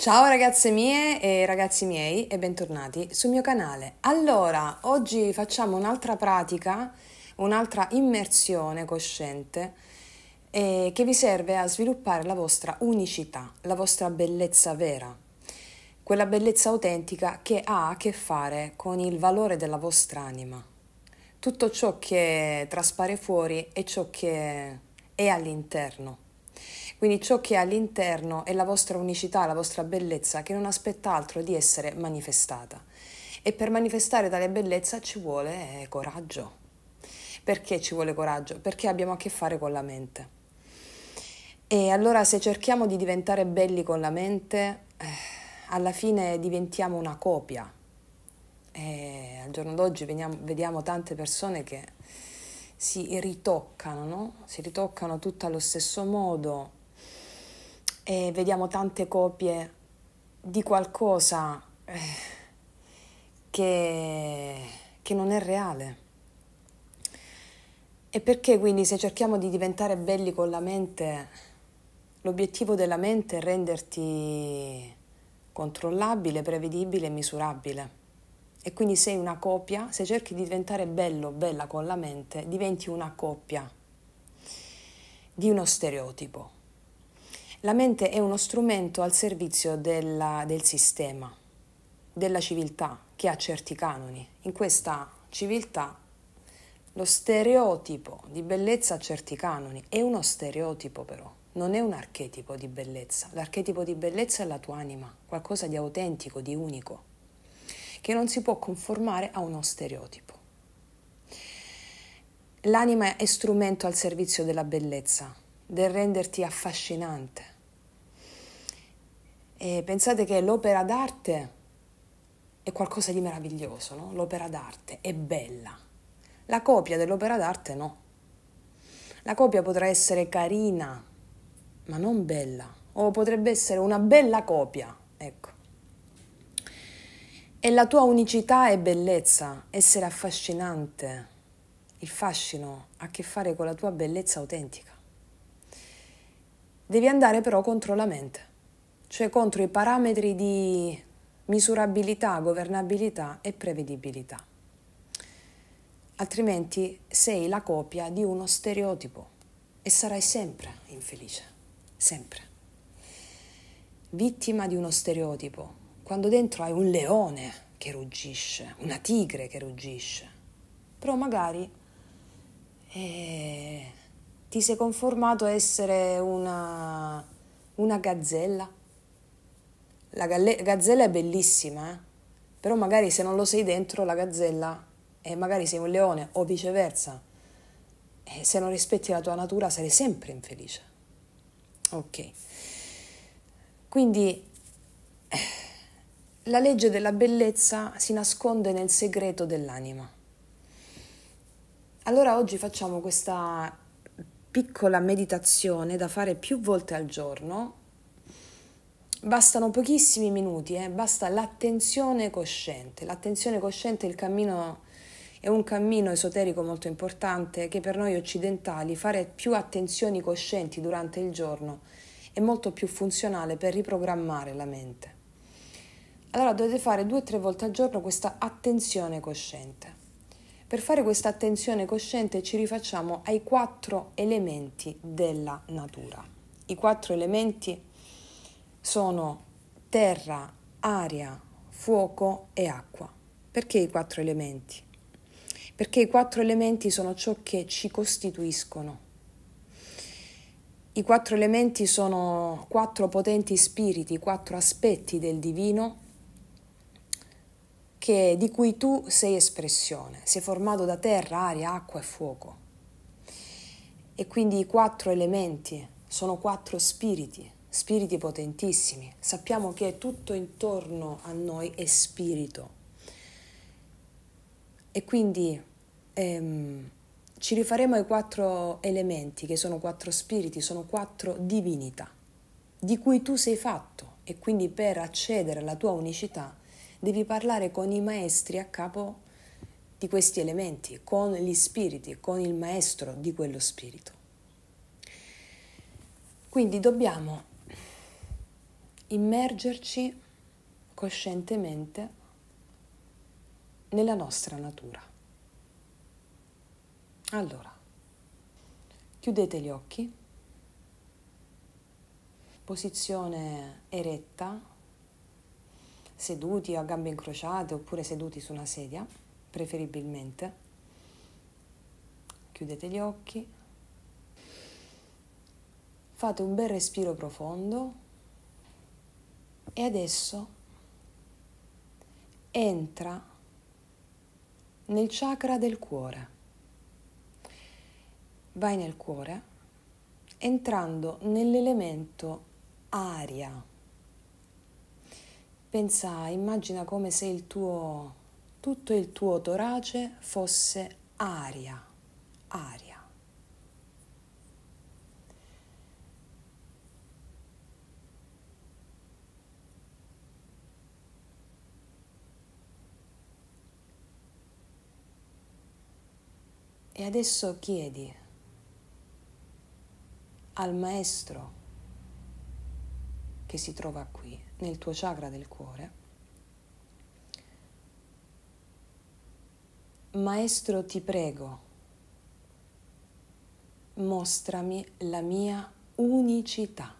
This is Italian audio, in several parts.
Ciao ragazze mie e ragazzi miei e bentornati sul mio canale. Allora, oggi facciamo un'altra pratica, un'altra immersione cosciente eh, che vi serve a sviluppare la vostra unicità, la vostra bellezza vera, quella bellezza autentica che ha a che fare con il valore della vostra anima. Tutto ciò che traspare fuori è ciò che è all'interno. Quindi ciò che è all'interno è la vostra unicità, la vostra bellezza che non aspetta altro di essere manifestata. E per manifestare tale bellezza ci vuole eh, coraggio. Perché ci vuole coraggio? Perché abbiamo a che fare con la mente. E allora se cerchiamo di diventare belli con la mente, eh, alla fine diventiamo una copia. E al giorno d'oggi veniamo, vediamo tante persone che si ritoccano, no? si ritoccano tutte allo stesso modo e vediamo tante copie di qualcosa eh, che, che non è reale. E perché quindi se cerchiamo di diventare belli con la mente, l'obiettivo della mente è renderti controllabile, prevedibile e misurabile. E quindi sei una coppia, se cerchi di diventare bello, bella con la mente, diventi una coppia di uno stereotipo. La mente è uno strumento al servizio della, del sistema, della civiltà che ha certi canoni. In questa civiltà lo stereotipo di bellezza ha certi canoni, è uno stereotipo però, non è un archetipo di bellezza. L'archetipo di bellezza è la tua anima, qualcosa di autentico, di unico che non si può conformare a uno stereotipo. L'anima è strumento al servizio della bellezza, del renderti affascinante. E pensate che l'opera d'arte è qualcosa di meraviglioso, no? L'opera d'arte è bella. La copia dell'opera d'arte no. La copia potrà essere carina, ma non bella. O potrebbe essere una bella copia, ecco. E la tua unicità e bellezza, essere affascinante. Il fascino ha a che fare con la tua bellezza autentica. Devi andare però contro la mente, cioè contro i parametri di misurabilità, governabilità e prevedibilità. Altrimenti sei la copia di uno stereotipo e sarai sempre infelice, sempre. Vittima di uno stereotipo, quando dentro hai un leone che ruggisce, una tigre che ruggisce, però magari eh, ti sei conformato a essere una, una gazzella. La galle- gazzella è bellissima, eh? però magari se non lo sei dentro la gazzella e eh, magari sei un leone o viceversa, e se non rispetti la tua natura sarai sempre infelice. Ok. Quindi eh, la legge della bellezza si nasconde nel segreto dell'anima. Allora oggi facciamo questa piccola meditazione da fare più volte al giorno. Bastano pochissimi minuti, eh? basta l'attenzione cosciente. L'attenzione cosciente è, cammino, è un cammino esoterico molto importante che per noi occidentali fare più attenzioni coscienti durante il giorno è molto più funzionale per riprogrammare la mente. Allora dovete fare due o tre volte al giorno questa attenzione cosciente. Per fare questa attenzione cosciente ci rifacciamo ai quattro elementi della natura. I quattro elementi sono terra, aria, fuoco e acqua. Perché i quattro elementi? Perché i quattro elementi sono ciò che ci costituiscono. I quattro elementi sono quattro potenti spiriti, quattro aspetti del divino che, di cui tu sei espressione, sei formato da terra, aria, acqua e fuoco. E quindi i quattro elementi sono quattro spiriti, spiriti potentissimi. Sappiamo che tutto intorno a noi è spirito. E quindi ehm, ci rifaremo ai quattro elementi, che sono quattro spiriti, sono quattro divinità, di cui tu sei fatto. E quindi per accedere alla tua unicità devi parlare con i maestri a capo di questi elementi, con gli spiriti, con il maestro di quello spirito. Quindi dobbiamo immergerci coscientemente nella nostra natura. Allora, chiudete gli occhi, posizione eretta, seduti a gambe incrociate oppure seduti su una sedia, preferibilmente. Chiudete gli occhi. Fate un bel respiro profondo e adesso entra nel chakra del cuore. Vai nel cuore entrando nell'elemento aria. Pensa, immagina come se il tuo, tutto il tuo torace fosse aria, aria. E adesso chiedi al maestro che si trova qui nel tuo chakra del cuore. Maestro, ti prego, mostrami la mia unicità.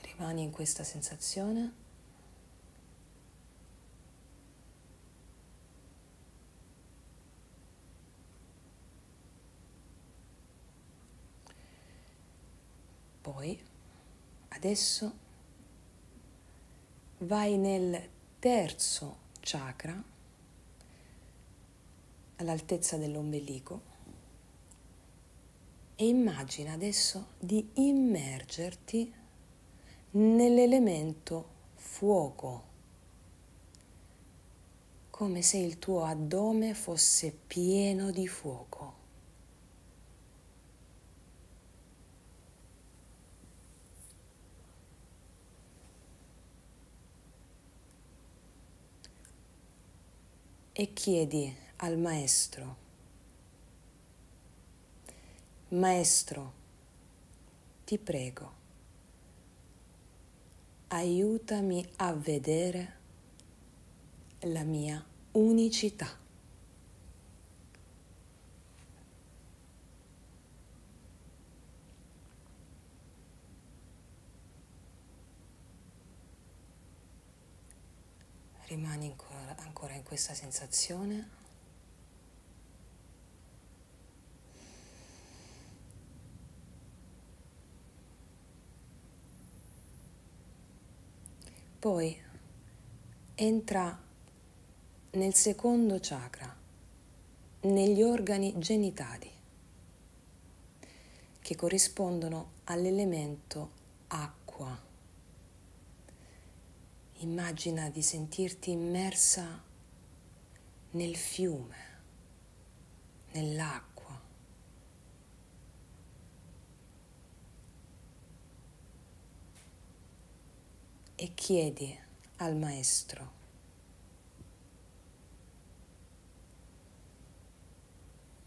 Rimani in questa sensazione. Adesso vai nel terzo chakra, all'altezza dell'ombelico, e immagina adesso di immergerti nell'elemento fuoco, come se il tuo addome fosse pieno di fuoco. e chiedi al maestro, maestro, ti prego, aiutami a vedere la mia unicità. Rimani ancora ancora in questa sensazione. Poi entra nel secondo chakra, negli organi genitali, che corrispondono all'elemento acqua. Immagina di sentirti immersa nel fiume, nell'acqua. e chiedi al maestro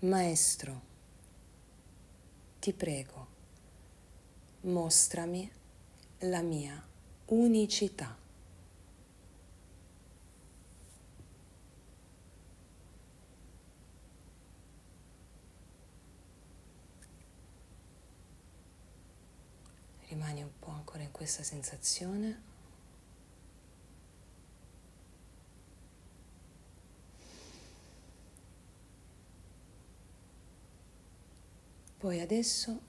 Maestro, ti prego, mostrami la mia unicità. ancora in questa sensazione. Poi adesso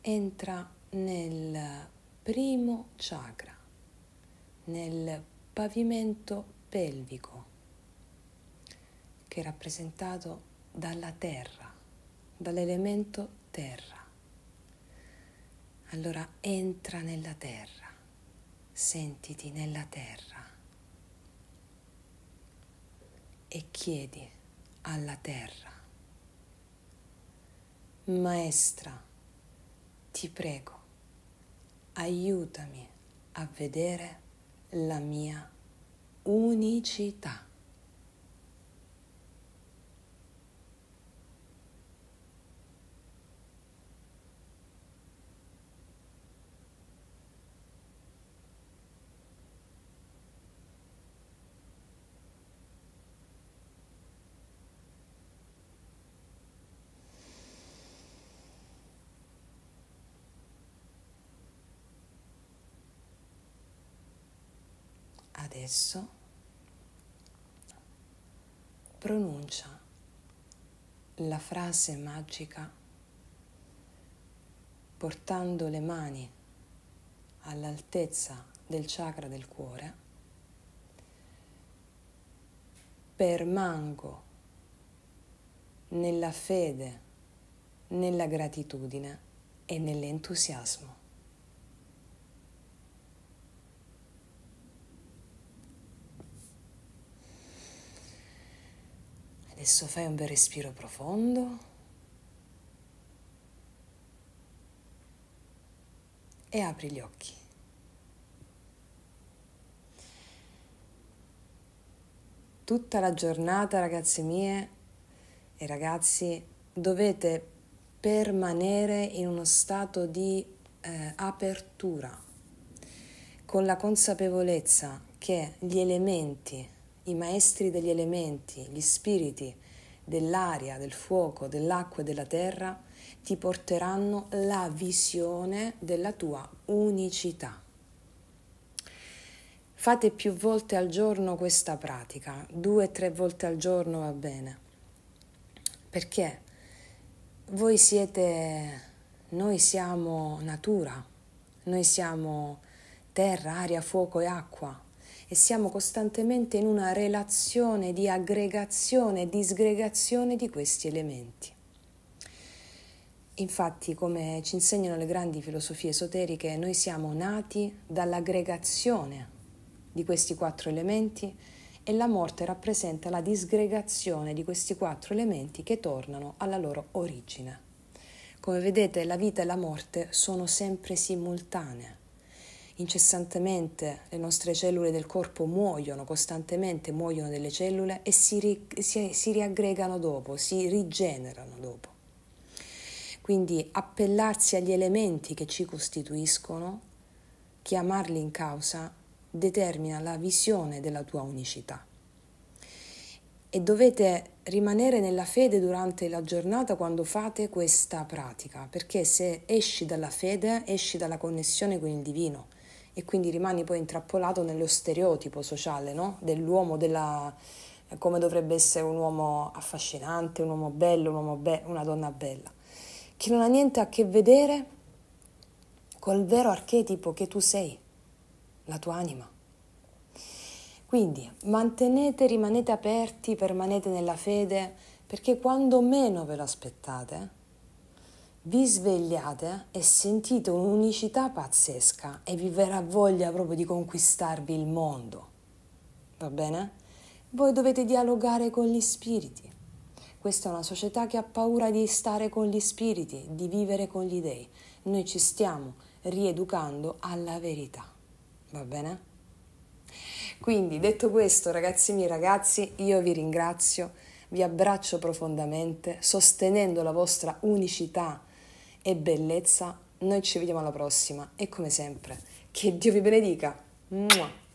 entra nel primo chakra, nel pavimento pelvico, che è rappresentato dalla terra, dall'elemento terra. Allora entra nella terra, sentiti nella terra e chiedi alla terra, Maestra, ti prego, aiutami a vedere la mia unicità. Adesso pronuncia la frase magica portando le mani all'altezza del chakra del cuore, permango nella fede, nella gratitudine e nell'entusiasmo. Adesso fai un bel respiro profondo e apri gli occhi. Tutta la giornata, ragazze mie e ragazzi, dovete permanere in uno stato di eh, apertura, con la consapevolezza che gli elementi i maestri degli elementi, gli spiriti dell'aria, del fuoco, dell'acqua e della terra ti porteranno la visione della tua unicità. Fate più volte al giorno questa pratica, due o tre volte al giorno va bene, perché voi siete, noi siamo natura, noi siamo terra, aria, fuoco e acqua, e siamo costantemente in una relazione di aggregazione e disgregazione di questi elementi. Infatti, come ci insegnano le grandi filosofie esoteriche, noi siamo nati dall'aggregazione di questi quattro elementi e la morte rappresenta la disgregazione di questi quattro elementi che tornano alla loro origine. Come vedete, la vita e la morte sono sempre simultanee incessantemente, le nostre cellule del corpo muoiono costantemente, muoiono delle cellule e si, ri, si, si riaggregano dopo, si rigenerano dopo. Quindi appellarsi agli elementi che ci costituiscono, chiamarli in causa, determina la visione della tua unicità. E dovete rimanere nella fede durante la giornata quando fate questa pratica, perché se esci dalla fede, esci dalla connessione con il divino, e quindi rimani poi intrappolato nello stereotipo sociale no? dell'uomo, della, come dovrebbe essere un uomo affascinante, un uomo bello, un uomo be- una donna bella, che non ha niente a che vedere col vero archetipo che tu sei, la tua anima. Quindi mantenete, rimanete aperti, permanete nella fede, perché quando meno ve lo aspettate, vi svegliate e sentite un'unicità pazzesca e vi verrà voglia proprio di conquistarvi il mondo. Va bene? Voi dovete dialogare con gli spiriti. Questa è una società che ha paura di stare con gli spiriti, di vivere con gli dei. Noi ci stiamo rieducando alla verità. Va bene? Quindi, detto questo, ragazzi miei ragazzi, io vi ringrazio, vi abbraccio profondamente, sostenendo la vostra unicità e bellezza. Noi ci vediamo alla prossima e come sempre, che Dio vi benedica. Muah.